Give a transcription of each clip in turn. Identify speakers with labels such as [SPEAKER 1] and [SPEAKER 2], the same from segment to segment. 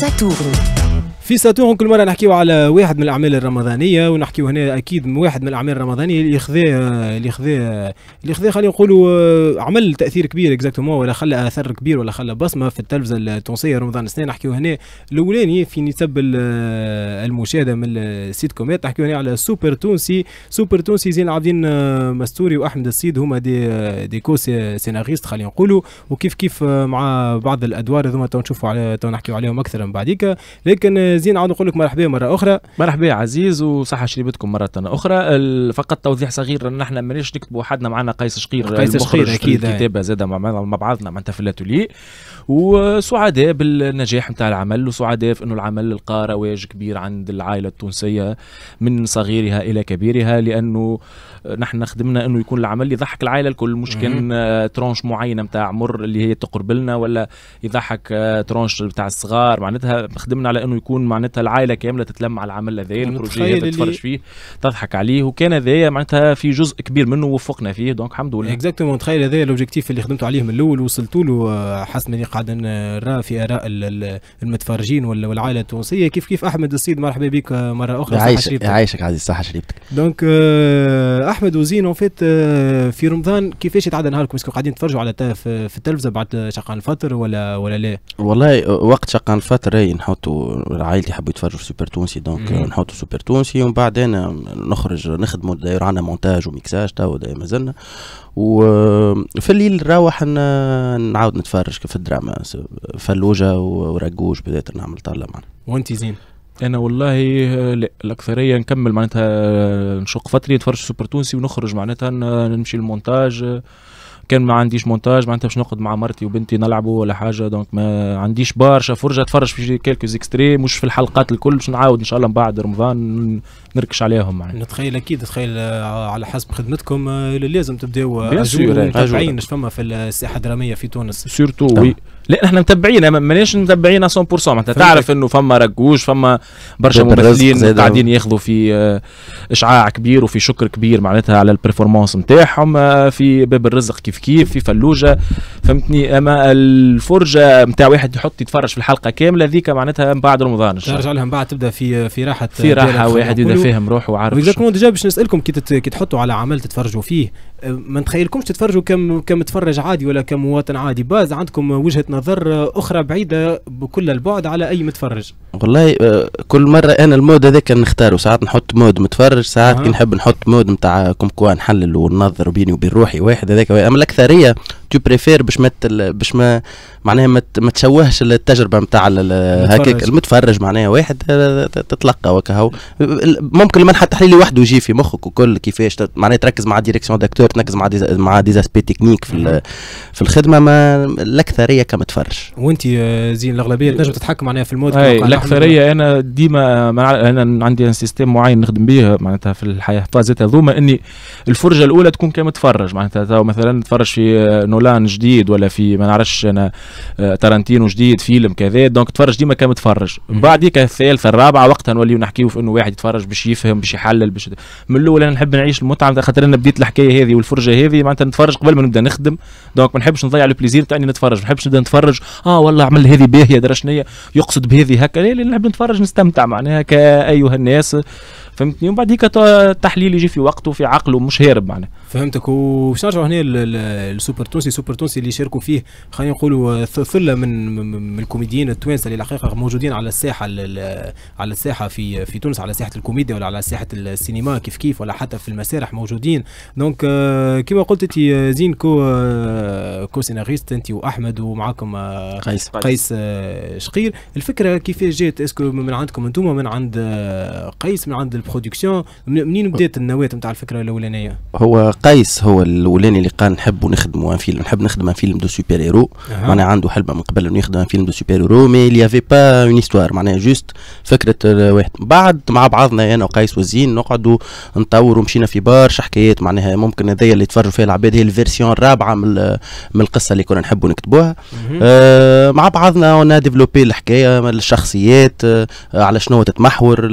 [SPEAKER 1] ça tourne. في ساتورن كل مره نحكيو على واحد من الاعمال الرمضانيه ونحكيو هنا اكيد من واحد من الاعمال الرمضانيه اللي خذا اللي خذا اللي خذا خلينا نقولوا آه، عمل تاثير كبير اكزاكتومون ولا خلى اثر كبير ولا خلى بصمه في التلفزه التونسيه رمضان السنه نحكيو هنا الاولاني في نسب آه، المشاهده من السيت كوميت نحكيو هنا على سوبر تونسي سوبر تونسي زين العابدين آه، مستوري واحمد السيد هما دي دي كو سيناريست خلينا نقولوا وكيف كيف مع بعض الادوار هذوما تو نشوفوا على تو نحكيو عليهم اكثر من بعديك لكن ممتازين عاود نقول لك مرحبا مره اخرى مرحبا عزيز وصحه شريبتكم
[SPEAKER 2] مره اخرى فقط توضيح صغير ان احنا ماناش نكتبوا حدنا معنا قيس شقير قيس شقير اكيد الكتابه زاده مع بعضنا معناتها في الاتولي وسعداء بالنجاح نتاع العمل وسعداء في انه العمل لقى رواج كبير عند العائله التونسيه من صغيرها الى كبيرها لانه نحن خدمنا انه يكون العمل يضحك العائله الكل مش كان آه، ترونش معينه نتاع مر اللي هي تقرب لنا ولا يضحك آه، ترونش بتاع الصغار معناتها خدمنا على انه يكون معناتها العائله كامله تتلم على العمل هذا يعني البروجي هذا تتفرج فيه تضحك عليه وكان هذايا معناتها في جزء كبير منه وفقنا فيه دونك الحمد لله
[SPEAKER 1] اكزاكتومون تخيل هذايا الاوبجيكتيف اللي خدمتوا عليه من الاول وصلتوا له آه، حسب اللي قاعد نرى في اراء المتفرجين والعائله التونسيه كيف كيف احمد السيد مرحبا بك مره اخرى يعيشك
[SPEAKER 3] يعيشك عزيز صحه شريبتك
[SPEAKER 1] دونك احمد وزينو فات آه، في رمضان كيفاش يتعدى نهاركم اسكو قاعدين تتفرجوا على في التلفزه بعد شقان الفطر ولا ولا لا؟
[SPEAKER 3] والله وقت شقان الفطر اي نحطوا عائلتي حبوا يتفرجوا سوبر تونسي دونك نحطوا سوبر تونسي ومن انا نخرج نخدموا داير عندنا مونتاج وميكساج تو مازلنا وفي الليل نروح نعاود نتفرج في الدراما فلوجه وراجوج بدات نعمل طاله معنا
[SPEAKER 2] وانت زين انا والله آه، لا الاكثريه نكمل معناتها آه، نشق فتري نتفرج سوبر تونسي ونخرج معناتها نمشي للمونتاج كان ما عنديش مونتاج معناتها باش نقعد مع مرتي وبنتي نلعبوا ولا حاجه دونك ما عنديش برشا فرجه اتفرج في كيلكو زيكستري مش في الحلقات الكل باش نعاود ان شاء الله من بعد رمضان نركش عليهم
[SPEAKER 1] معناتها نتخيل اكيد تخيل آه، على حسب خدمتكم لازم تبداو تعين فما في الساحه الدراميه في تونس سورتو وي
[SPEAKER 2] لا احنا متبعين ماناش متبعين 100% معناتها تعرف انه فما رجوش فما برشا ممثلين قاعدين ياخذوا في آه، اشعاع كبير وفي شكر كبير معناتها على البرفورمانس نتاعهم آه، في باب الرزق كيف كيف في فلوجه فهمتني اما الفرجه نتاع واحد يحط يتفرج في الحلقه كامله ذيك معناتها من بعد رمضان ترجع
[SPEAKER 1] لها من بعد تبدا في آه، في راحه في راحه واحد اذا فاهم روحه وعارف ديجا باش نسالكم كي تحطوا على عمل تتفرجوا فيه ما نتخيلكمش تتفرجوا كم كمتفرج عادي ولا كمواطن عادي باز عندكم وجهه نظر نظر أخرى بعيدة بكل البعد على أي متفرج
[SPEAKER 3] والله آه، كل مرة أنا المود هذاك نختاره ساعات نحط مود متفرج ساعات أه. كي نحب نحط مود نتاع كومكوا نحلل وننظر بيني وبين روحي واحد هذاك أما الأكثرية تو بريفير باش ما باش ما معناها ما تشوهش التجربه نتاع هكاك المتفرج معناها واحد آه، تتلقى وكهو ممكن المنحة التحليلي وحده يجي في مخك وكل كيفاش معناها تركز مع ديريكسيون داكتور تركز مع ديز مع ديزاسبي تكنيك في في الخدمه ما الاكثريه كمتفرج
[SPEAKER 1] وانت آه، زين الاغلبيه تنجم تتحكم معناها في المود أكثرية
[SPEAKER 2] انا ديما انا عندي سيستم معين نخدم به معناتها في الحياه فازت طيب هذوما اني الفرجه الاولى تكون كمتفرج معناتها مثلا نتفرج في نولان جديد ولا في ما نعرفش انا آه، تارانتينو جديد فيلم كذا دونك تفرج ديما كمتفرج بعديك الثالثه الرابعه وقتها نوليو نحكيو في انه واحد يتفرج باش يفهم باش يحلل باش من الاول انا نحب نعيش المتعه خاطر انا بديت الحكايه هذه والفرجه هذه معناتها نتفرج قبل ما نبدا نخدم دونك ما نحبش نضيع البليزير تاعني نتفرج ما نحبش نبدا نتفرج اه والله عمل هذه باهيه درشنية يقصد بهذه هكا اللي نحب نتفرج نستمتع معناها كايها الناس فهمتني ومن بعد هيك التحليل يجي في وقته في عقله مش هارب معناها
[SPEAKER 1] فهمتك وش نرجعوا هنا للسوبر تونسي السوبر تونسي اللي شاركوا فيه خلينا نقولوا ثله من من الكوميديين التوانسه اللي الحقيقه موجودين على الساحه على الساحه في في تونس على ساحه الكوميديا ولا على ساحه السينما كيف كيف ولا حتى في المسارح موجودين دونك آه، كما قلت انت آه، زين كو آه، كو سيناريست انت واحمد ومعاكم قيس قيس شقير الفكره كيف جات اسكو من عندكم انتم من عند قيس من عند البرودكسيون منين بدات النواه نتاع الفكره الاولانيه
[SPEAKER 3] هو قيس هو الاولاني اللي قال نحب نخدموا ان فيلم نحب نخدم ان فيلم دو سوبر هيرو أه. معناها عنده حلمه من قبل انه يخدم ان فيلم دو سوبر هيرو مي لي افي با اون هيستوار معناها جوست فكره واحد بعد مع بعضنا انا وقيس وزين نقعدوا نطوروا مشينا في برشا حكايات معناها ممكن هذايا اللي يتفرجوا فيها العباد هي الفيرسيون الرابعه من من القصه اللي كنا نحبوا نكتبوها آه مع بعضنا ونا ديفلوبي الحكايه الشخصيات آه على شنو تتمحور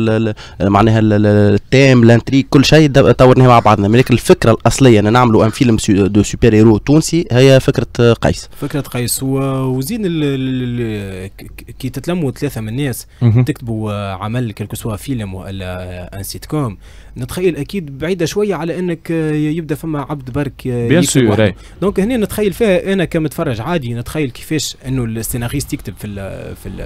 [SPEAKER 3] معناها التام لانتري كل شيء طورناه مع بعضنا ملك الفكره الأصل الاصليه ان نعملوا ان فيلم دو سوبر هيرو تونسي هي فكره قيس
[SPEAKER 1] فكره قيس وزين كي تتلموا ثلاثه من الناس تكتبوا عمل كلكو سوا فيلم ولا ان سيت كوم نتخيل اكيد بعيده شويه على انك يبدا فما عبد برك بيان سور دونك هنا نتخيل فيها انا كمتفرج عادي نتخيل كيفاش انه السيناريست يكتب في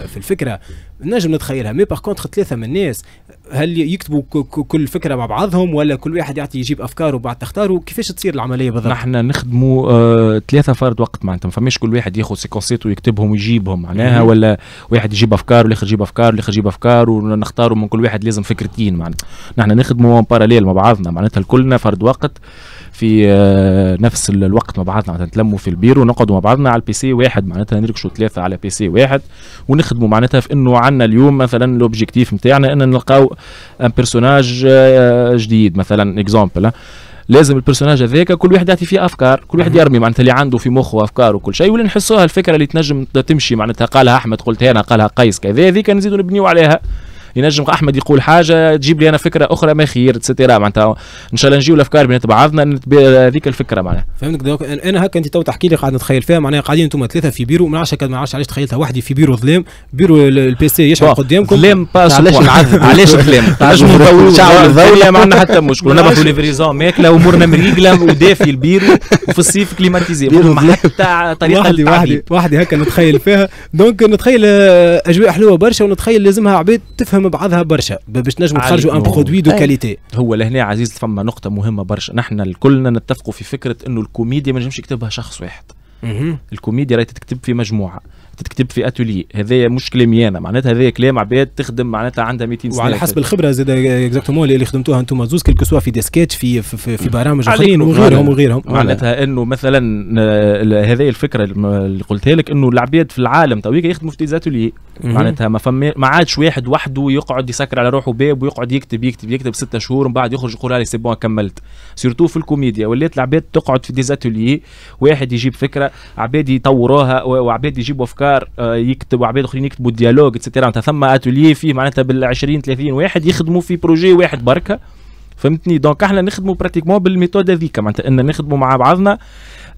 [SPEAKER 1] في الفكره نجم نتخيلها مي باغ كونتخ ثلاثه من الناس هل يكتبوا كل فكره مع بعضهم ولا كل واحد يعطي يجيب افكاره وبعد تختاروا كيفاش تصير العمليه بالضبط نحن
[SPEAKER 2] نخدموا آه ثلاثه فرد وقت معناتها ما فماش كل واحد ياخذ سيكونسيت ويكتبهم ويجيبهم معناها ولا واحد يجيب افكار والاخر يجيب افكار والاخر يجيب افكار ونختاروا من كل واحد لازم فكرتين معناتها نحن نخدموا باراليل مع بعضنا معناتها الكلنا فرد وقت في آه، نفس الوقت مع بعضنا معناتها نتلموا في البيرو ونقعدوا مع بعضنا على البي سي واحد معناتها نركشوا ثلاثه على بي سي واحد ونخدموا معناتها في انه عندنا اليوم مثلا الاوبجيكتيف نتاعنا ان نلقاو ان آه، بيرسوناج جديد مثلا اكزومبل لازم البيرسوناج هذاك كل واحد يعطي فيه افكار كل واحد يرمي معناتها اللي عنده في مخه افكار وكل شيء ولا نحسوها الفكره اللي تنجم تمشي معناتها قالها احمد قلتها انا قالها قيس كذا هذيك نزيدوا نبنيو عليها ينجم احمد يقول حاجه تجيب لي انا فكره اخرى ما خير اتسيتيرا معناتها ان شاء الله نجيو الافكار بين بعضنا هذيك الفكره معناها
[SPEAKER 1] فهمتك دوك انا هكا انت تو تحكي لي قاعد نتخيل فيها معناها قاعدين انتم ثلاثه في بيرو ما نعرفش ما نعرفش علاش تخيلتها وحدي في بيرو ظلام بيرو البي سي إيه يشعل قدامكم ظلام باس علاش ظلام علاش نطول شعر الضوء ما عندنا حتى مشكل نبعثوا ليفريزون
[SPEAKER 2] ماكله وامورنا مريقله ودافي البيرو وفي الصيف كليماتيزي
[SPEAKER 1] حتى طريقه وحدي وحدي وحدي هكا نتخيل فيها دونك نتخيل آه، اجواء حلوه برشا ونتخيل لازمها عباد تفهم مشابهه بعضها برشا باش نجموا تخرجوا ان برودوي دو كاليتي
[SPEAKER 2] هو لهنا عزيز فما نقطه مهمه برشا نحن الكلنا نتفقوا في فكره انه الكوميديا ما نجمش يكتبها شخص واحد الكوميديا راهي تتكتب في مجموعه تكتب في اتولي هذايا مش كلامي انا معناتها هذايا كلام عباد تخدم معناتها عندها 200 سنه وعلى حسب
[SPEAKER 1] الخبره زاد اكزاكتومون اللي خدمتوها انتم زوز كل سوا في ديسكيت في في, في برامج اخرين وغيرهم وغيرهم معناتها
[SPEAKER 2] انه مثلا آه، هذه الفكره اللي قلتها لك انه العباد في العالم تويك يخدموا في ديزاتولي معناتها ما فما ما عادش واحد وحده يقعد يسكر على روحه باب ويقعد يكتب يكتب يكتب ستة شهور ومن بعد يخرج يقول سي بون كملت سيرتو في الكوميديا وليت العباد تقعد في ديزاتولي واحد يجيب فكره عباد يطوروها وعباد يجيبوا افكار كبار آه، يكتبوا عباد اخرين يكتبوا الديالوج اتسيتيرا معناتها ثم اتوليي فيه معناتها بال 20 30 واحد يخدموا في بروجي واحد بركه فهمتني دونك احنا نخدموا براتيكمون بالميثود هذيك معناتها ان نخدموا مع بعضنا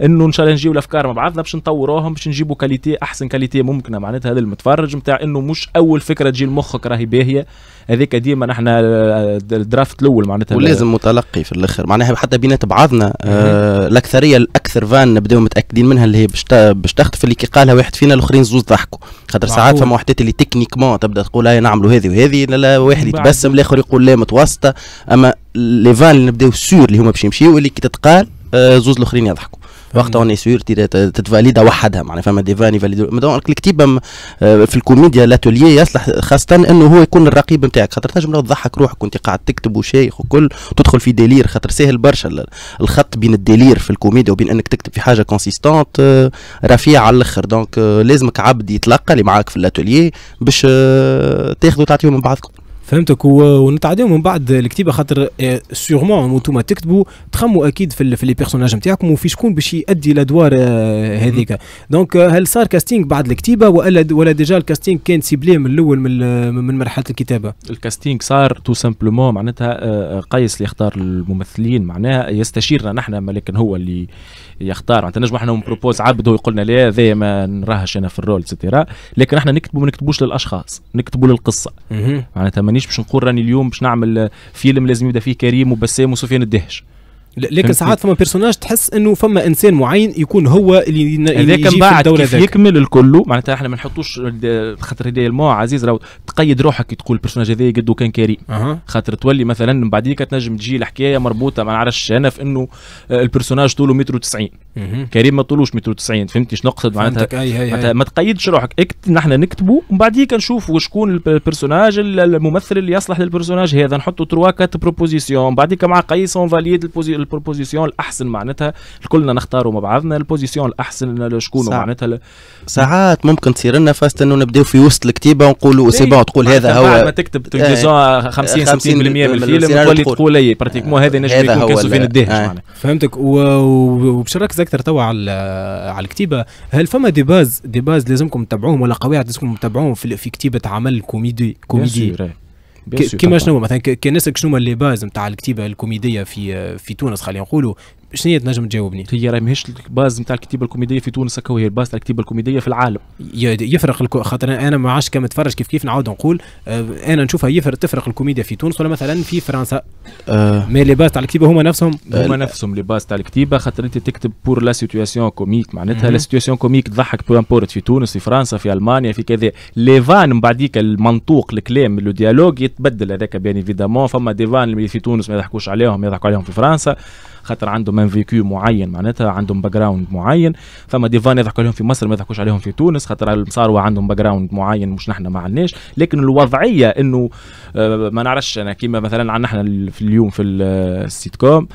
[SPEAKER 2] انه ان شاء الله نجيو الافكار مع بعضنا باش نطوروهم باش نجيبوا كاليتي احسن كاليتي ممكنه معناتها هذا المتفرج نتاع انه مش اول فكره تجي لمخك راهي باهيه هذيك ديما نحن آه، الدرافت الاول معناتها ولازم
[SPEAKER 3] متلقي في الاخر معناها حتى بينات بعضنا آه الاكثريه الاكثر فان نبداو متاكدين منها اللي هي باش تخطف اللي كي قالها واحد فينا الاخرين زوز ضحكوا خاطر ساعات فما وحدات اللي تكنيكمون تبدا تقول هاي آه، نعملوا هذه وهذه لا لا واحد يتبسم الاخر يقول لا متوسطه اما لي فان اللي نبداو سور اللي هما باش يمشيو اللي كي تتقال آه زوز الاخرين يضحكوا وقتها اون سور تتفاليدا وحدها معناها فما دي فاني دونك الكتيب آه، في الكوميديا لاتوليي يصلح خاصه انه هو يكون الرقيب نتاعك خاطر تنجم تضحك روحك وانت قاعد تكتب وشايخ وكل تدخل في ديلير خاطر ساهل برشا الخط بين الديلير في الكوميديا وبين انك تكتب في حاجه كونسيستونت آه، رفيع على الاخر دونك آه، لازمك عبد يتلقى اللي معاك في لاتوليي باش تاخذوا تعطيهم من بعضكم فهمتك ونتعداو من بعد الكتيبه خاطر
[SPEAKER 1] سيغمون وانتم تكتبوا تخموا اكيد في, في لي بيرسوناج نتاعكم وفي شكون باش يؤدي الادوار آه، هذيك دونك آه، هل صار كاستينغ بعد الكتيبه ولا ولا ديجا الكاستينغ كان سيبلي من الاول من من مرحله الكتابه
[SPEAKER 2] الكاستينغ صار تو سامبلومون معناتها آه، قيس اللي يختار الممثلين معناها يستشيرنا نحن لكن هو اللي يختار معناتها نجم احنا نبروبوز عبد هو لنا لا هذا ما نراهش انا في الرول اتسيتيرا لكن احنا نكتبوا ما نكتبوش للاشخاص نكتبوا للقصه معناتها مانيش باش نقول راني اليوم باش نعمل فيلم لازم يبدا فيه كريم وبسام وسفيان الدهش لكن ساعات
[SPEAKER 1] فما بيرسوناج تحس انه فما انسان معين يكون هو اللي هذاك بعد كيف
[SPEAKER 2] يكمل الكل معناتها احنا ما نحطوش خاطر هدايا المو عزيز راهو تقيد روحك تقول البيرسوناج هذا قد كان كريم أه. خاطر تولي مثلا من بعديك تنجم تجي الحكايه مربوطه ما نعرفش انا في انه آه، البيرسوناج طوله متر وتسعين 90 كريم ما طولوش متر وتسعين 90 فهمتي شنو نقصد معناتها ما تقيدش روحك اكت نحن نكتبوا ومن بعديك نشوفوا شكون البيرسوناج الممثل اللي يصلح للبيرسوناج هذا نحطوا تروا كات بروبوزيسيون بعديك مع قيس اون فاليد البروبوزيسيون الاحسن معناتها كلنا نختاروا مع بعضنا البوزيسيون
[SPEAKER 3] الاحسن شكون معناتها ل... ساعات ممكن تصير لنا فاست انه نبداو في وسط الكتيبه ونقولوا إيه، سي بون تقول هذا هو بعد ما تكتب تلفزيون 50 60% من الفيلم تولي تقول اي
[SPEAKER 1] براتيكمون هذا نجم يكون كان فين الدهش آه. فهمتك وباش نركز اكثر توا على على الكتيبه هل فما دي باز دي باز لازمكم تتبعوهم ولا قواعد لازمكم تتبعوهم في كتيبه عمل كوميدي كوميدي كيما شنو مثلا كنسك شنو هما لي باز نتاع الكتيبه الكوميديه في آه، في تونس خلينا نقولوا شنو هي تنجم تجاوبني؟ هي راهي ماهيش الباز نتاع الكتيبه الكوميديه في تونس هكا وهي الباز تاع الكتيبه الكوميديه في العالم يفرق الكو... خاطر انا ما عادش كان متفرج كيف كيف نعاود نقول آه، انا نشوفها يفرق تفرق الكوميديا في تونس ولا مثلا في فرنسا آه. لي باز تاع الكتيبه هما نفسهم هما نفسهم
[SPEAKER 2] لي باز تاع الكتيبه خاطر انت تكتب بور لا سيتياسيون كوميك معناتها لا سيتياسيون كوميك تضحك بو امبورت في تونس في فرنسا في المانيا في كذا لي فان من بعديك المنطوق الكلام لو ديالوج يتبدل هذاك بيان ايفيدامون فما دي فان اللي في تونس ما يضحكوش عليهم يضحكوا عليهم في فرنسا خاطر عندهم عندهم في كيو معين معناتها عندهم باك جراوند معين فما ديفان يضحكوا عليهم في مصر ما يضحكوش عليهم في تونس خاطر المصاروه عندهم باك جراوند معين مش نحن ما عندناش لكن الوضعيه انه آه، ما نعرفش انا كيما مثلا عندنا نحن في اليوم في السيت كوم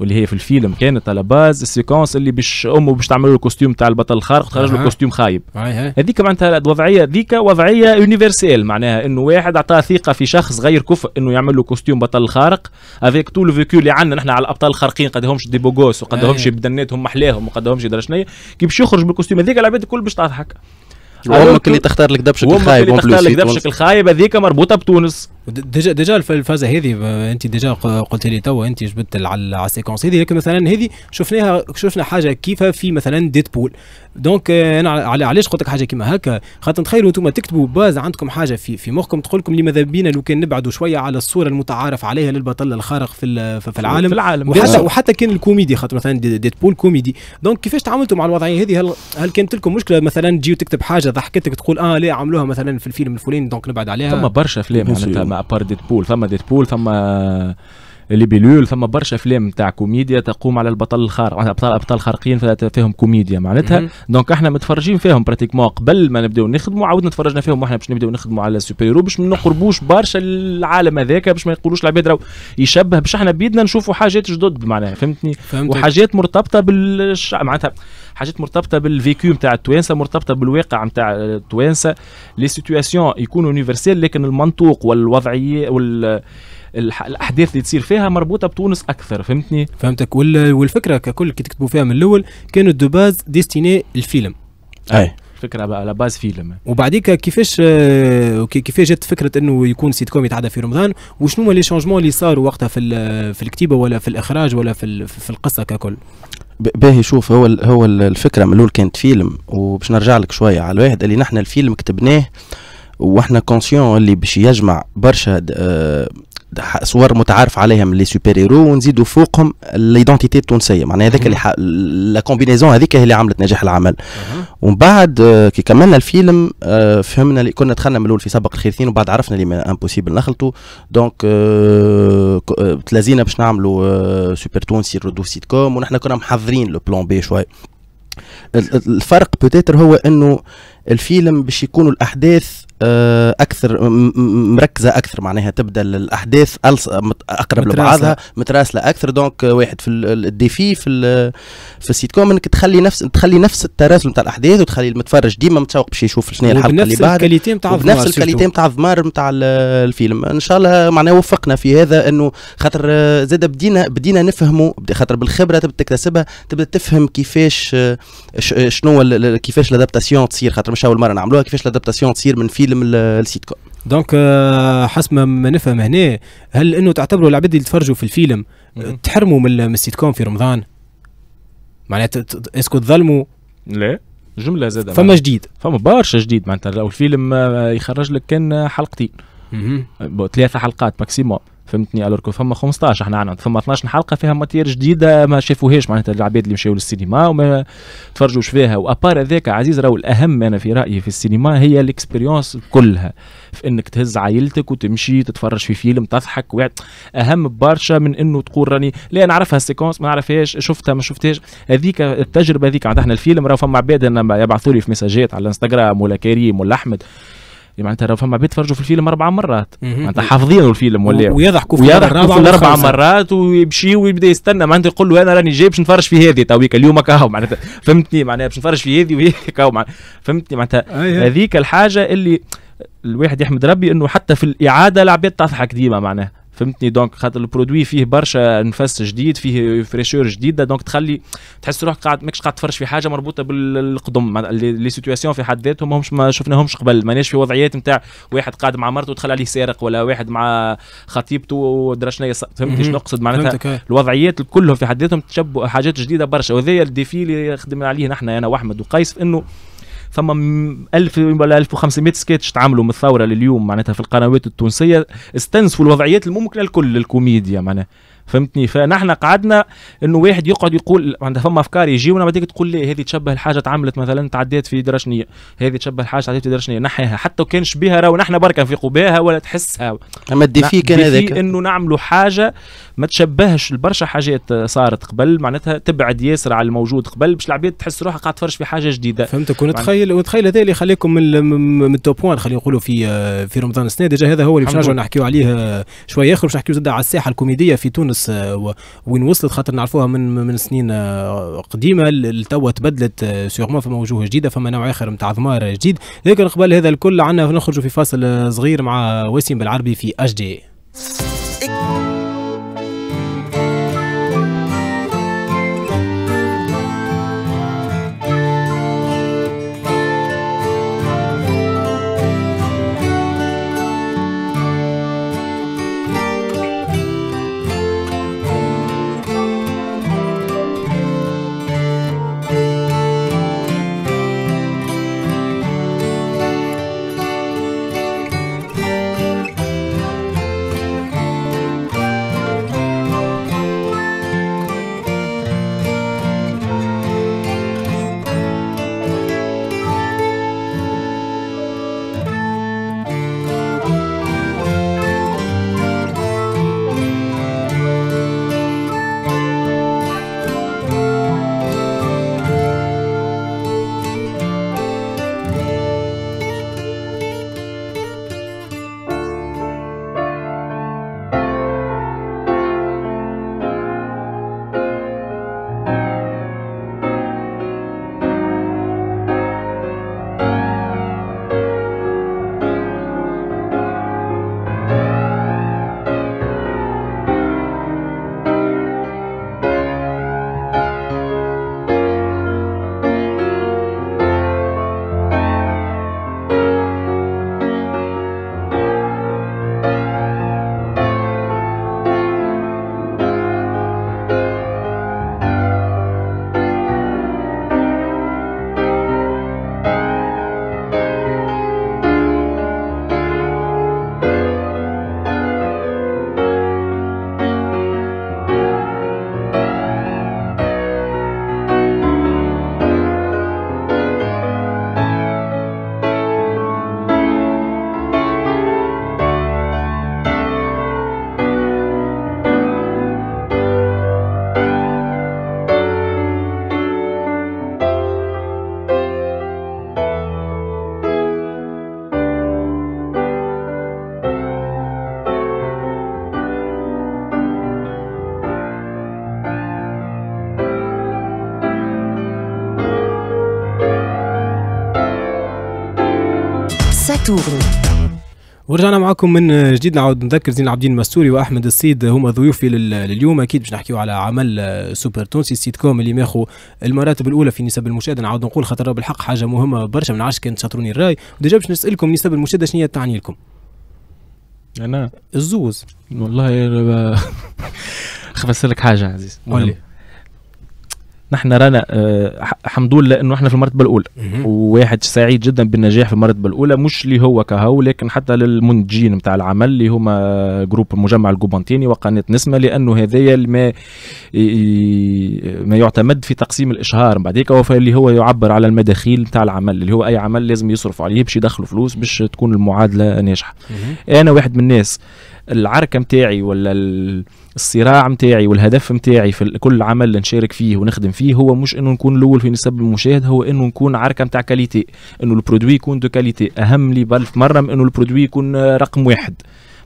[SPEAKER 2] واللي هي في الفيلم كانت على باز السيكونس اللي باش امه باش تعمل له الكوستيوم تاع البطل الخارق وتخرج له كوستيوم خايب هذيك معناتها الوضعيه ذيك وضعيه يونيفرسيل معناها انه واحد اعطاه ثقه في شخص غير كفء انه يعمل له كوستيوم بطل الخارق هذاك طول فيكو اللي عندنا نحن على الابطال الخارقين قد همش دي بوغوس وقد همش بدناتهم محلاهم وقد همش درشنيه كي باش يخرج بالكوستيوم هذيك العباد الكل باش تضحك وامك اللي تختار لك دبشك الخايب وامك اللي تختار لك
[SPEAKER 3] دبشك
[SPEAKER 1] الخايب هذيك مربوطه بتونس ديجا ديجا الفازه هذه آه، انت ديجا قلت لي تو انت جبت على السيكونس هذه لكن مثلا هذه شفناها شفنا حاجه كيفها في مثلا ديدبول دونك آه، انا علاش قلت لك حاجه كيما هكا خاطر تخيلوا انتم تكتبوا باز عندكم حاجه في في مخكم تقول لكم لماذا بينا لو كان نبعدوا شويه على الصوره المتعارف عليها للبطل الخارق في في العالم في العالم وحتى وحتى كان الكوميدي خاطر مثلا ديدبول كوميدي دونك كيفاش تعاملتوا مع الوضعيه هذه هل هل كانت لكم مشكله مثلا تجي تكتب حاجه ضحكتك تقول اه لا عملوها مثلا في الفيلم الفلاني دونك نبعد عليها ثم برشا افلام معناتها
[SPEAKER 2] ابار ديدبول ثم ديدبول ثم لي بيلول ثم برشا افلام تاع كوميديا تقوم على البطل الخارق ابطال ابطال خارقين فيهم كوميديا معناتها دونك احنا متفرجين فيهم براتيكمون قبل ما نبداو نخدموا عاودنا تفرجنا فيهم واحنا باش نبداو نخدموا على السوبر هيرو باش ما نقربوش برشا العالم هذاك باش ما يقولوش العباد راهو يشبه باش احنا بيدنا نشوفوا حاجات جدد معناها فهمتني فهمتك. وحاجات مرتبطه بالش معناتها حاجات مرتبطه بالفيكيو نتاع التوانسه مرتبطه بالواقع نتاع التوانسه لي سيتوياسيون يكونوا يونيفرسيل لكن المنطوق والوضعيه وال الاحداث اللي تصير فيها مربوطه
[SPEAKER 1] بتونس اكثر فهمتني فهمتك والفكره ككل كي تكتبوا فيها من الاول كانت دو باز ديستيني الفيلم اي فكره بقى على باز فيلم وبعديك كيفاش آه، كيفاش جات فكره انه يكون سيت كوم يتعدى في رمضان وشنو هما لي شونجمون اللي صاروا وقتها في في الكتيبه ولا في الاخراج ولا في في القصه ككل
[SPEAKER 3] باهي شوف هو هو الفكره من الاول كانت فيلم وباش نرجع لك شويه على الواحد اللي نحن الفيلم كتبناه واحنا كونسيون اللي باش يجمع برشا صور متعارف عليهم لي سوبر هيرو ونزيدوا فوقهم ليدونتيتي التونسيه معناها هذاك اللي لا كومبينيزون هذيك هي اللي عملت نجاح العمل ومن بعد آه، كي كملنا الفيلم آه، فهمنا اللي كنا دخلنا من الاول في سبق الخيرثين وبعد عرفنا اللي امبوسيبل نخلطوا دونك تلازينا باش نعملوا آه، سوبر تونسي ردو سيت كوم ونحن كنا محضرين لو بلان بي شوي الفرق بوتيتر هو انه الفيلم باش يكونوا الاحداث آه، اكثر مركزه اكثر معناها تبدا الاحداث اقرب متراسلة. لبعضها متراسله اكثر دونك واحد في الديفي في في السيت كوم انك تخلي نفس تخلي نفس التراسل نتاع الاحداث وتخلي المتفرج ديما متشوق باش يشوف شنو هي الحلقه اللي بعدها الكاليتي نتاع بنفس الكاليتي نتاع الضمار نتاع الفيلم ان شاء الله معناها وفقنا في هذا انه خاطر آه، زاد بدينا بدينا نفهموا خاطر بالخبره تبدا تكتسبها تبدا تفهم كيفاش آه، شنو كيفاش لادابتاسيون تصير خاطر مش اول مره نعملوها كيفاش لادابتاسيون تصير من فيلم قليل السيت كوم
[SPEAKER 1] دونك آه، حسب ما نفهم هنا هل انه تعتبروا العباد اللي يتفرجوا في الفيلم آه، تحرموا من السيت كوم في رمضان معناتها اسكو تظلموا لا
[SPEAKER 2] جمله زاد فما جديد
[SPEAKER 1] فما برشا جديد معناتها الفيلم آه، يخرج لك
[SPEAKER 2] كان حلقتين ثلاثه حلقات ماكسيموم فهمتني الوركو فما 15 احنا عندنا فما 12 حلقه فيها ماتير جديده ما شافوهاش معناتها العباد اللي مشاو للسينما وما تفرجوش فيها وابار هذاك عزيز راهو الاهم انا في رايي في السينما هي الاكسبيريونس كلها في انك تهز عائلتك وتمشي تتفرج في فيلم تضحك ويع... اهم برشا من انه تقول راني لا نعرفها السيكونس ما نعرفهاش شفتها ما شفتهاش هذيك التجربه هذيك عندنا الفيلم راهو فما عباد يبعثوا لي في مساجات على الانستغرام ولا كريم ولا احمد معناتها فما بيتفرجوا فرجوا في الفيلم اربع مرات معناتها حافظين الفيلم ولا ويضحكوا في ويضحكوا في الاربع مرات ويمشي ويبدا يستنى معناتها يقول له انا راني جاي باش نتفرج في هذه تويك اليوم كاهو معناتها فهمتني معناتها باش نتفرج في هذه وهذه كاهو فهمتني معناتها هذيك الحاجه اللي الواحد يحمد ربي انه حتى في الاعاده العباد تضحك ديما معناها فهمتني دونك خاطر البرودوي فيه برشا نفس جديد فيه فريشور جديده دونك تخلي تحس روحك قاعد ماكش قاعد تفرش في حاجه مربوطه بالقدم لي سيتوياسيون في حد ذاتهم ماهمش ما شفناهمش قبل ماناش في وضعيات نتاع واحد قاعد مع مرته ودخل عليه سارق ولا واحد مع خطيبته ودرا شنو فهمتني شنو نقصد معناتها آه. الوضعيات كلهم في حد ذاتهم تشبه حاجات جديده برشا وهذايا الديفي اللي خدمنا عليه نحن انا واحمد وقيس انه ثم 1000 ولا 1500 سكتش تعملوا من الثوره لليوم معناتها في القنوات التونسيه استنسفوا الوضعيات الممكنه الكل الكوميديا معناها فهمتني فنحن قعدنا انه واحد يقعد يقول عندها فما افكار يجيونا بعد تقول لي هذه تشبه الحاجه تعملت مثلا تعديت في درشنيه هذه تشبه الحاجه تعديت في درشنيه نحيها حتى وكان شبيها راهو نحن بركه نفيقوا بها ولا تحسها اما الديفي كان هذاك انه نعملوا حاجه ما تشبهش البرشة حاجات صارت قبل معناتها تبعد ياسر على الموجود قبل باش العباد تحس روحها قاعد تفرج في حاجه جديده فهمتك تخيل
[SPEAKER 1] وتخيل هذا اللي خليكم من التوب وان خلينا نقولوا في في رمضان السنه ديجا هذا هو اللي باش نرجعوا نحكيوا عليه شويه اخر باش نحكيوا زاد على الساحه الكوميديه في تونس الفلوس وين وصلت خاطر نعرفوها من من سنين آه، قديمه لتوا تبدلت سيغمون آه، فما وجوه جديده فما نوع اخر نتاع ضمار جديد لكن قبل هذا الكل عندنا نخرجوا في فاصل صغير مع وسيم بالعربي في اش دي معكم من جديد نعاود نذكر زين العابدين المستوري واحمد السيد هما ضيوفي لليوم اكيد باش نحكيو على عمل سوبر تونسي سيت كوم اللي ماخو المراتب الاولى في نسب المشاهده نعاود نقول خاطر بالحق حاجه مهمه برشا ما نعرفش كان تشاطروني الراي وديجا باش نسالكم نسب المشاهده شنو هي تعني لكم
[SPEAKER 2] انا الزوز والله خاف لك حاجه عزيز قولي نحن رانا آه، الحمد لله انه احنا في المرتبه الاولى وواحد سعيد جدا بالنجاح في المرتبه الاولى مش اللي هو كهو لكن حتى للمنتجين نتاع العمل اللي هما جروب مجمع الجوبانتيني وقناه نسمه لانه هذايا ما ما يعتمد في تقسيم الاشهار بعديك اللي هو يعبر على المداخيل نتاع العمل اللي هو اي عمل لازم يصرف عليه باش يدخلوا فلوس باش تكون المعادله ناجحه انا واحد من الناس العركه نتاعي ولا الصراع متاعي والهدف متاعي في كل عمل اللي نشارك فيه ونخدم فيه هو مش انه نكون الاول في نسب المشاهد هو انه نكون عركه متاع كاليتي انه البرودوي يكون دو كاليتي اهم لي بالف مره من انه البرودوي يكون رقم واحد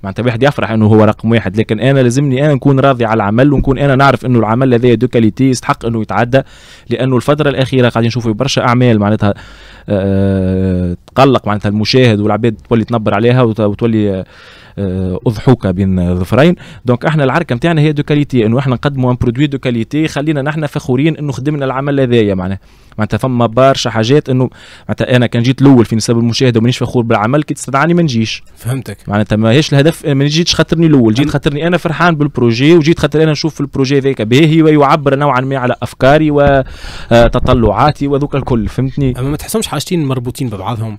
[SPEAKER 2] معناتها الواحد يفرح انه هو رقم واحد لكن انا لازمني انا نكون راضي على العمل ونكون انا نعرف انه العمل هذايا دو كاليتي يستحق انه يتعدى لانه الفتره الاخيره قاعدين نشوفوا برشا اعمال معناتها آه، تقلق معناتها المشاهد والعباد تولي تنبر عليها وتولي آه، آه، اضحوكه بين ظفرين دونك احنا العركه نتاعنا هي دو كاليتي انه احنا نقدموا ان برودوي دو كاليتي خلينا نحن فخورين انه خدمنا العمل هذايا معناها معناتها فما برشا حاجات انه معناتها انا كان جيت الاول في نسب المشاهده ومانيش فخور بالعمل كي تستدعاني ما نجيش فهمتك معناتها ماهيش الهدف ما جيتش خاطرني الاول جيت خاطرني انا فرحان بالبروجي وجيت خاطر انا نشوف
[SPEAKER 1] البروجي ذاك باهي ويعبر نوعا ما على افكاري وتطلعاتي آه، وذوك الكل فهمتني اما ما تحسهمش حاجتين مربوطين ببعضهم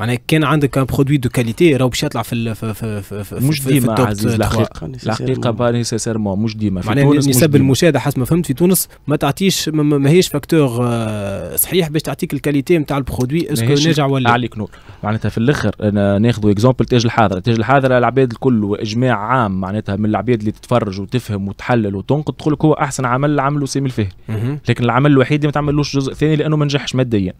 [SPEAKER 1] معناها كان عندك ان برودوي دو كاليتي راهو باش يطلع في في في في مش ديما عزيز الحقيقه الحقيقه
[SPEAKER 2] با نيسيسيرمون مش ديما في معناها نسب المشاهده
[SPEAKER 1] حسب ما فهمت في تونس ما تعطيش ماهيش فاكتور آه، صحيح باش تعطيك الكاليتي نتاع البرودوي اسكو ناجع ولا عليك نور
[SPEAKER 2] معناتها في الاخر ناخذ اكزومبل تاج الحاضره تاج الحاضره العباد الكل واجماع عام معناتها من العباد اللي تتفرج وتفهم وتحلل وتنقد تقول لك هو احسن عمل عمله سامي الفهري لكن العمل الوحيد اللي ما تعملوش جزء ثاني لانه ما نجحش ماديا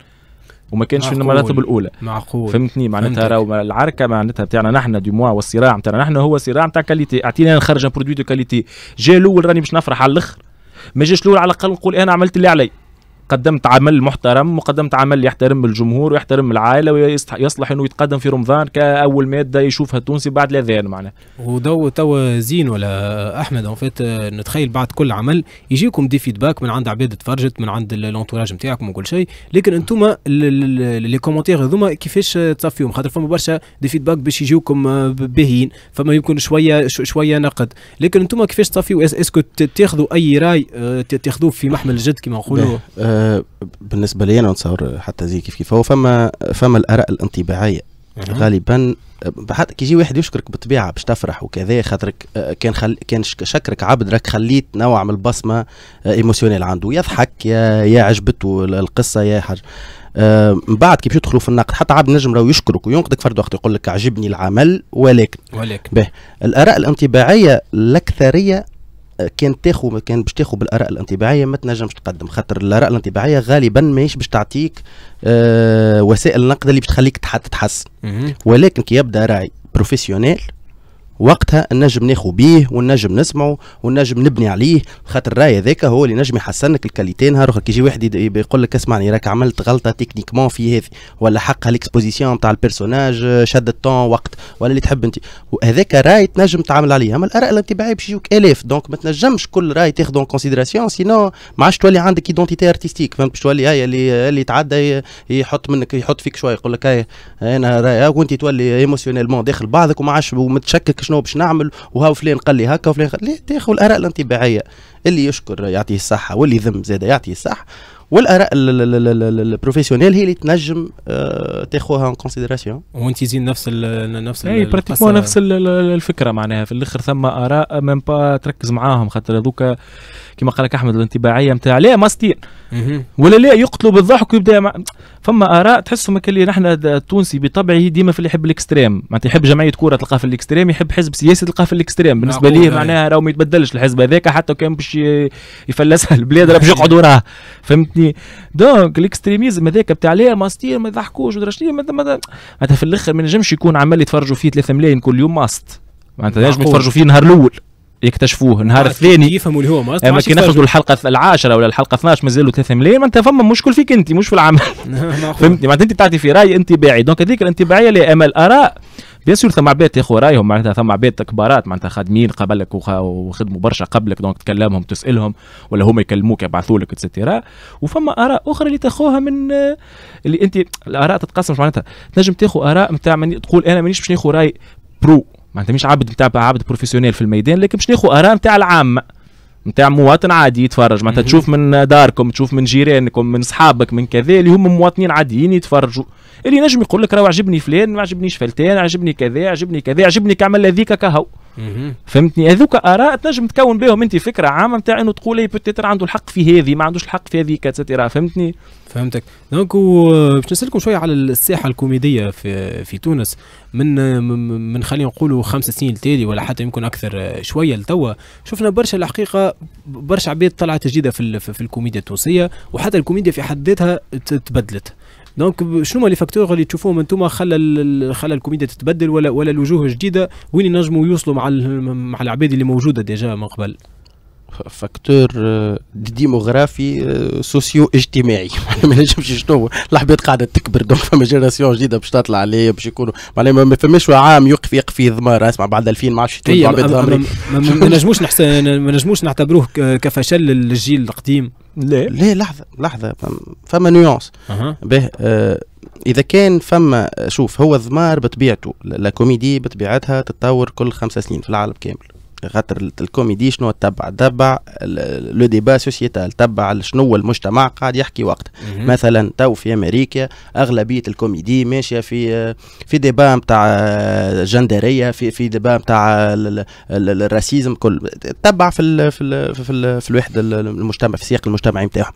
[SPEAKER 2] وما كانش في المراتب الاولى
[SPEAKER 1] معقول فهمتني
[SPEAKER 2] معناتها راهو العركه معناتها بتاعنا نحن دي موا والصراع بتاعنا نحن هو صراع بتاع كاليتي اعطينا نخرج برودوي دو كاليتي جا الاول راني باش نفرح على الاخر ما جاش الاول على الاقل نقول انا عملت اللي علي قدمت عمل محترم وقدمت عمل يحترم الجمهور ويحترم العائله ويصلح انه يتقدم في رمضان كاول ماده
[SPEAKER 1] يشوفها التونسي بعد الاذان معناها. ودو توا زين ولا احمد اون فيت نتخيل بعد كل عمل يجيكم دي فيدباك من عند عباد تفرجت من عند الانتوراج نتاعكم وكل شيء لكن انتم لي كومونتير هذوما كيفاش تصفيهم خاطر فما برشا دي فيدباك باش يجيوكم آه، باهيين فما يمكن شويه شويه نقد لكن انتم كيفاش تصفيوا اسكو تاخذوا اي راي آه، تاخذوه في محمل الجد كما نقولوا
[SPEAKER 3] آه، بالنسبه لي انا نتصور حتى زي كيف كيف هو فما فما الاراء الانطباعيه غالبا آه، حتى كي يجي واحد يشكرك بالطبيعه باش تفرح وكذا خاطرك آه، كان خل... كان شكرك عبد راك خليت نوع من البصمه ايموسيونيل عنده يضحك يا يا عجبته القصه يا حاجه من بعد كي يدخلوا في النقد حتى عبد نجم راهو يشكرك وينقدك فرد وقت يقول لك عجبني العمل ولكن ولكن به الاراء الانطباعيه الاكثريه آه، كان تاخو كان باش تاخو بالاراء الانطباعيه ما تنجمش تقدم خاطر الاراء الانطباعيه غالبا ماهيش باش تعطيك آه وسائل النقد اللي باش تخليك تحسن ولكن كي يبدا راعي بروفيسيونيل وقتها النجم ناخو بيه والنجم نسمعه والنجم نبني عليه خاطر الراي هذاك هو اللي نجم يحسن لك الكاليتي نهار اخر كي يجي واحد يقول لك اسمعني راك عملت غلطه تكنيكمون في هذه ولا حقها ليكسبوزيسيون تاع البيرسوناج شد الطون وقت ولا اللي تحب انت وهذاك راي تنجم تعمل عليه اما الاراء الانطباعيه باش يجيوك الاف دونك ما تنجمش كل راي تاخذه ان كونسيدراسيون سينو ما عادش تولي عندك ايدونتيتي ارتستيك فهمت باش تولي هاي اللي اللي يتعدى يحط منك يحط فيك شويه يقول لك انا راي وانت تولي ايموسيونيلمون داخل بعضك وما عادش ومتشكك شنو باش نعمل وها فلان قال لي هكا وفلان قال لي تاخذ الاراء الانطباعيه اللي يشكر يعطيه الصحه واللي ذم زاد يعطيه الصحه والاراء البروفيسيونيل هي اللي تنجم آه، تاخذها ان كونسيدراسيون
[SPEAKER 1] وانت زين نفس الـ نفس اي براتيكمون نفس
[SPEAKER 2] الفكره معناها في الاخر ثم اراء آه، ميم با تركز معاهم خاطر هذوك كما قال لك احمد الانطباعيه نتاع لا ماستين ولا لا يقتلوا بالضحك ويبدا مع... فما اراء تحسهم اللي نحن التونسي بطبعه ديما في اللي يحب الاكستريم معناتها يحب جمعيه كوره تلقاه في الاكستريم يحب حزب سياسي تلقاه في الاكستريم بالنسبه ليه معناها راه ما يتبدلش الحزب هذاك حتى كان باش يفلسها البلاد راه باش يقعد وراه فهمتني دونك الاكستريميزم هذاك بتاع لا ماستير ما يضحكوش ودرا شنو معناتها في الاخر ما نجمش يكون عمال يتفرجوا فيه 3 ملايين كل يوم ماست معناتها نجم يتفرجوا فيه النهار الاول يكتشفوه النهار الثاني
[SPEAKER 1] يفهموا اللي هو ماست اما كي ناخذوا
[SPEAKER 2] الحلقه العاشره ولا الحلقه 12 مازالوا 3 ملايين معناتها فما مشكل فيك انت مش في العمل
[SPEAKER 1] فهمتني
[SPEAKER 2] معناتها انت تعطي في راي انطباعي دونك هذيك الانطباعيه لا اما الاراء بيان سور ثم عباد ياخذوا رايهم معناتها ثم عباد كبارات معناتها خادمين قبلك وخدموا برشا قبلك دونك تكلمهم تسالهم ولا هما يكلموك يبعثوا لك اتسيتيرا وفما اراء اخرى اللي تاخوها من اللي انت الاراء تتقسم معناتها تنجم تاخذ اراء نتاع من تقول انا مانيش باش ناخذ راي برو معناتها مش عبد نتاع عبد بروفيسيونيل في الميدان لكن باش ناخذ اراء نتاع العامه نتاع مواطن عادي يتفرج معناتها تشوف من داركم تشوف من جيرانكم من اصحابك من كذا اللي هم مواطنين عاديين يتفرجوا اللي نجم يقول لك راه عجبني فلان ما عجبنيش فلتان عجبني كذا عجبني كذا عجبني كعمل هذيك كهو فهمتني هذوك اراء تنجم تكون بهم انت فكره عامه
[SPEAKER 1] نتاع انه تقول اي بوتيتر عنده الحق في هذه ما عندوش الحق في هذيك كاتسيتيرا فهمتني فهمتك دونك باش نسالكم شويه على الساحه الكوميديه في في تونس من من خلينا نقولوا خمس سنين التالي ولا حتى يمكن اكثر شويه لتوا شفنا برشا الحقيقه برشا عباد طلعت جديده في في الكوميديا التونسيه وحتى الكوميديا في حد ذاتها تبدلت دونك شنو هما لي فاكتور اللي تشوفوهم انتم خلى خلى الكوميديا تتبدل ولا ولا الوجوه الجديده وين ينجموا يوصلوا مع مع العباد اللي موجوده ديجا من قبل
[SPEAKER 3] فاكتور آه، ديموغرافي آه، سوسيو اجتماعي ما نجمش شنو العباد قاعده تكبر دونك فما جينيراسيون جديده باش تطلع عليه باش يكونوا معناها ما فماش عام يقف يقفي ضمار اسمع بعد 2000 ما عادش إيه، ما
[SPEAKER 1] نجموش ما نجموش نعتبروه كفشل للجيل القديم ليه؟ ليه لحظه
[SPEAKER 3] لحظه فما نيونس أه. به آه اذا كان فما شوف هو ذمار بطبيعته لا كوميدي بطبيعتها تتطور كل خمسة سنين في العالم كامل خاطر الكوميدي شنو تبع تبع لو ديبا سوسيتال تبع شنو المجتمع قاعد يحكي وقت مثلا تو في امريكا اغلبيه الكوميدي ماشيه في في ديبا نتاع آه، جندريه في في ديبا نتاع الراسيزم كل تبع في الـ في الـ في, الـ في الوحده المجتمع في السياق المجتمعي نتاعهم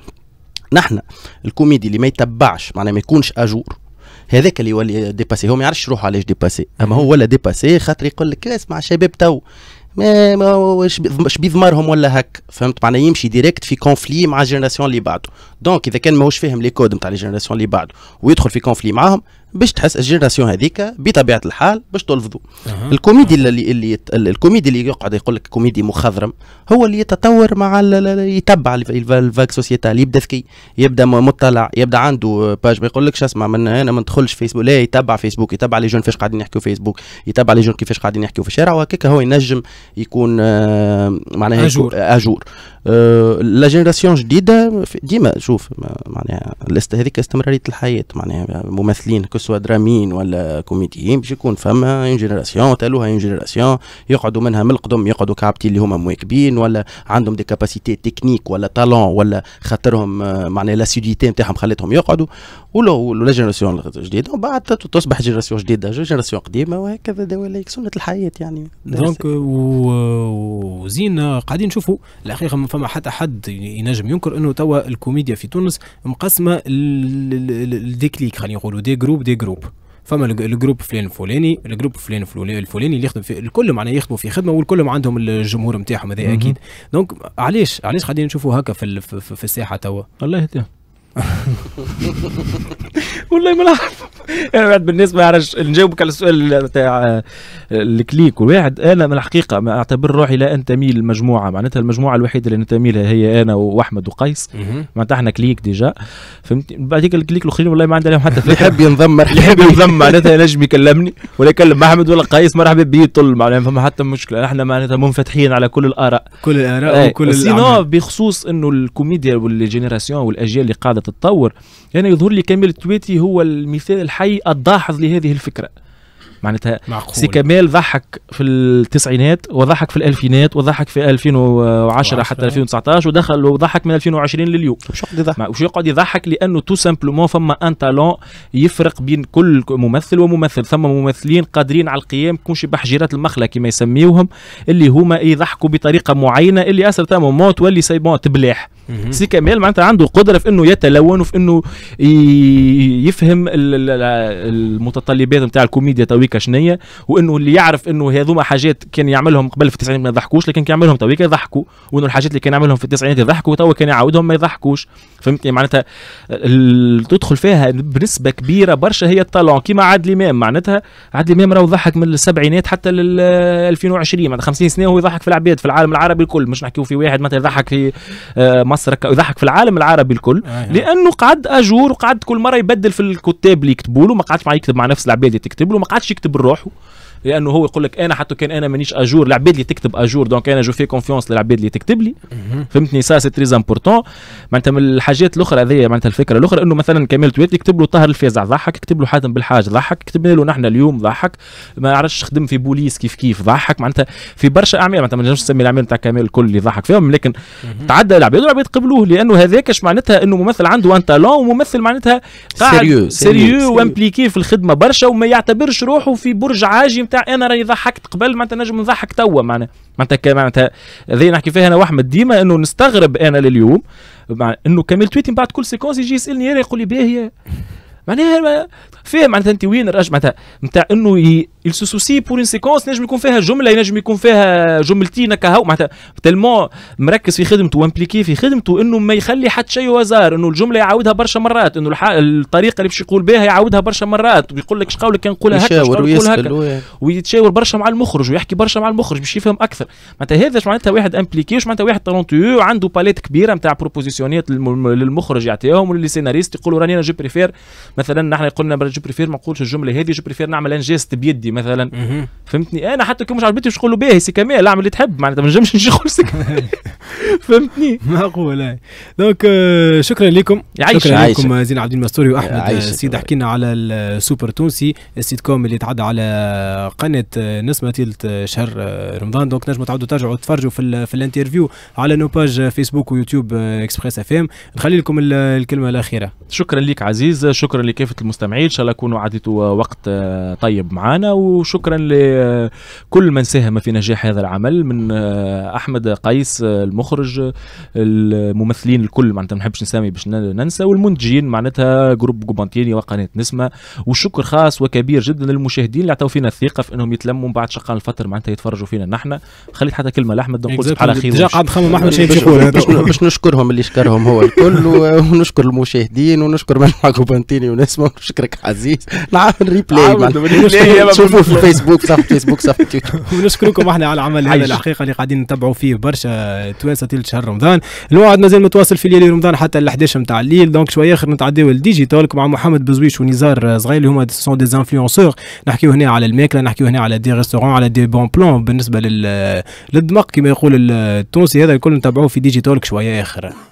[SPEAKER 3] نحن الكوميدي اللي ما يتبعش معناه ما يكونش اجور هذاك اللي يولي ديباسي هو ما يعرفش روحه علاش ديباسي اما هو ولا ديباسي خاطر يقول لك اسمع شباب تو ما واش بيضمرهم ولا هك فهمت معناها يمشي ديريكت في كونفلي مع الجينيراسيون اللي بعده دونك اذا كان ماهوش فاهم لي كود نتاع لي اللي بعده ويدخل في كونفلي معاهم باش تحس الجينيراسيون هذيك بطبيعه الحال باش تلفظوا أه. الكوميدي أه. اللي, اللي الكوميدي اللي يقعد يقول لك كوميدي مخضرم هو اللي يتطور مع يتبع الفاك سوسيتال يبدا ذكي يبدا مطلع يبدا عنده باج ما يقولكش اسمع من انا ما ندخلش فيسبوك لا يتبع فيسبوك يتبع لي جون فاش قاعدين يحكوا فيسبوك يتبع لي جون كيفاش قاعدين يحكوا في الشارع وهكاك هو ينجم يكون آه، معناها اجور اجور أه لا جينيراسيون جديده ديما شوف معناها هذيك استمراريه الحياه معناها ممثلين سوا دراميين ولا كوميديين باش يكون فما اون جينيراسيون تالوها اون جينيراسيون يقعدوا منها من القدم يقعدوا كعبتين اللي هما مواكبين ولا عندهم دي كاباسيتي تكنيك ولا تالون ولا خاطرهم آه، معناها لاسيديتي نتاعهم خلتهم يقعدوا ولو لا جينيراسيون جديده ومن بعد تصبح جينيراسيون جديده جينيراسيون قديمه وهكذا دواليك سنه الحياه يعني
[SPEAKER 1] دونك euh, وزين آه، قاعدين نشوفوا الحقيقه ما فما حتى حد ينجم ينكر انه توا الكوميديا في تونس مقسمه الديكليك خلينا نقولوا دي جروب دي جروب فما الجروب فلان الفلاني الجروب فلان الفلاني اللي يخدم في الكل معناه يخدموا في خدمه والكل عندهم الجمهور نتاعهم هذا اكيد دونك علاش علاش قاعدين نشوفوا هكا في, في, في الساحه توا الله يهديهم والله ما نعرف انا واحد بالنسبه يعرفش نجاوبك على السؤال تاع آه،
[SPEAKER 2] الكليك والواحد انا من الحقيقه ما اعتبر روحي لا انتمي لمجموعه معناتها المجموعه الوحيده اللي ننتمي لها هي انا واحمد وقيس معناتها احنا كليك ديجا فهمت بعديك الكليك الاخرين والله ما عندنا لهم حتى فكره يحب ينضم يحب ينضم معناتها نجم يكلمني ولا يكلم احمد ولا قيس مرحبا بيه طل معناتها يعني فما حتى مشكله احنا معناتها منفتحين على كل الاراء كل الاراء إيه. وكل سينو بخصوص انه الكوميديا والجينيراسيون والاجيال اللي قاعده تتطور انا يعني يظهر لي كمال التويتي هو المثال الحي الداحظ لهذه الفكره معناتها معقول. سي كمال ضحك في التسعينات وضحك في الالفينات وضحك في 2010 حتى 2019 ودخل وضحك من 2020 لليوم وش يقعد يضحك وش يقعد يضحك لانه تو سامبلومون فما ان تالون يفرق بين كل ممثل وممثل ثم ممثلين قادرين على القيام شبه بحجيرات المخلة كما يسميوهم اللي هما يضحكوا بطريقه معينه اللي اسر مومون تولي سي بون تبلاح سي كمال معناتها عنده قدره في انه يتلون وفي انه يفهم المتطلبات نتاع الكوميديا تويكا شنية وانه اللي يعرف انه هذوما حاجات كان يعملهم قبل في التسعينات ما يضحكوش لكن كان يعملهم تويكا يضحكوا وانه الحاجات اللي كان يعملهم في التسعينات يضحكوا توا كان يعاودهم ما يضحكوش فهمتني معناتها تدخل فيها بنسبه كبيره برشا هي الطالون كيما عادل امام معناتها عادل امام راهو ضحك من السبعينات حتى لل 2020 معناتها 50 سنه وهو يضحك في العباد في العالم العربي الكل مش نحكيو في واحد مثلا يضحك في آه، مصر يضحك في العالم العربي الكل آه، يعني. لانه قعد اجور وقعد كل مره يبدل في الكتاب اللي يكتبوا له ما قعدش مع يكتب مع نفس العباد اللي تكتب له ما قعدش يكتب لروحه لانه هو يقول لك انا حتى كان انا مانيش اجور العباد اللي تكتب اجور دونك انا جو في كونفيونس للعباد اللي تكتب لي فهمتني سا سي تريز امبورتون معناتها من الحاجات الاخرى هذه معناتها الفكره الاخرى انه مثلا كمال تويت يكتب له طاهر الفازع ضحك يكتب له حاتم بالحاج ضحك كتبنا له نحن اليوم ضحك ما عرفش خدم في بوليس كيف كيف ضحك معناتها في برشا اعمال معناتها ما نجمش نسمي الاعمال نتاع كمال الكل اللي ضحك فيهم لكن تعدى العباد والعباد قبلوه لانه هذاك اش معناتها انه ممثل عنده ان تالون وممثل معناتها قاعد سيريو سيريو وامبليكي في الخدمه برشا وما يعتبرش روحه في برج عاجي نتاع انا راني ضحكت قبل معناتها نجم نضحك توا معناتها معناتها معناتها هذه نحكي فيها انا واحمد ديما انه نستغرب انا لليوم مع انه كامل تويتي من بعد كل سيكونس يجي يسالني يقول لي باهيه معناها فاهم معناتها انت وين الرجل معناتها نتاع انه ي... سوسي بور ان سيكونس نجم يكون فيها جمله ينجم يكون فيها جملتين هكا معناتها تالمون مركز في خدمته وامبليكي في خدمته انه ما يخلي حتى شيء وزار انه الجمله يعاودها برشا مرات انه الح... الطريقه اللي باش يقول بها يعاودها برشا مرات ويقول لك شقاولك كان نقولها هكا نقولها هكا ويتشاور برشا مع المخرج ويحكي برشا مع المخرج باش يفهم اكثر معناتها هذا اش معناتها واحد امبليكي واش معناتها واحد تالونتيو عنده باليت كبيره نتاع بروبوزيسيونيات للمخرج يعطيهم وللسيناريست يقولوا راني انا جو بريفير مثلا نحن قلنا جو بريفير ما نقولش الجمله هذه جو بريفير نعمل انجست بيدي مثلا فهمتني انا حتى كي مش عجبتني باش نقول له باهي سي كمال اعمل اللي تحب معناتها ما نجمش نجي نقول سي
[SPEAKER 1] فهمتني معقول دونك آه، شكرا لكم يعيش شكرا عايش. لكم آه، زين عبد المستوري واحمد آه، السيد حكينا على السوبر تونسي السيت كوم اللي تعدى على قناه نسمه تيلت شهر رمضان دونك نجموا تعودوا ترجعوا تفرجوا في, في الانترفيو على نو باج فيسبوك ويوتيوب اكسبريس اف ام نخلي لكم الكلمه الاخيره شكرا لك عزيز
[SPEAKER 2] شكرا لكافة المستمعين إن شاء الله يكونوا عديتوا وقت آه، طيب معنا وشكرا لكل من ساهم في نجاح هذا العمل من آه، أحمد قيس آه، المخرج الممثلين الكل معناتها ما نحبش نسامي باش ننسى والمنتجين معناتها جروب جوبانتيني وقناة نسمة والشكر خاص وكبير جدا للمشاهدين اللي عطاو فينا الثقة في أنهم يتلموا من بعد شقان الفتر معناتها يتفرجوا فينا نحن خليت حتى كلمة لأحمد نقول صباح خير ديجا قاعد خمم أحمد شيء باش
[SPEAKER 3] نشكرهم اللي شكرهم هو الكل ونشكر المشاهدين ونشكر مجموعة جوبانتيني نسمع شكرك عزيز نعمل ريبلاي آه، شوفوا في الفيسبوك صفحه فيسبوك صفحه يوتيوب ونشكركم احنا
[SPEAKER 1] على العمل هذا الحقيقه اللي قاعدين نتبعوا فيه برشا توانسه تلت شهر رمضان الوعد مازال متواصل في ليالي رمضان حتى ال 11 نتاع الليل دونك شويه اخر نتعداو للديجيتال مع محمد بزويش ونزار صغير اللي هما سون دي انفلونسور نحكيو هنا على الماكله نحكيو هنا على دي ريستورون على دي بون بلون بالنسبه للدمق كما يقول التونسي هذا الكل نتبعوه في ديجيتال شويه اخر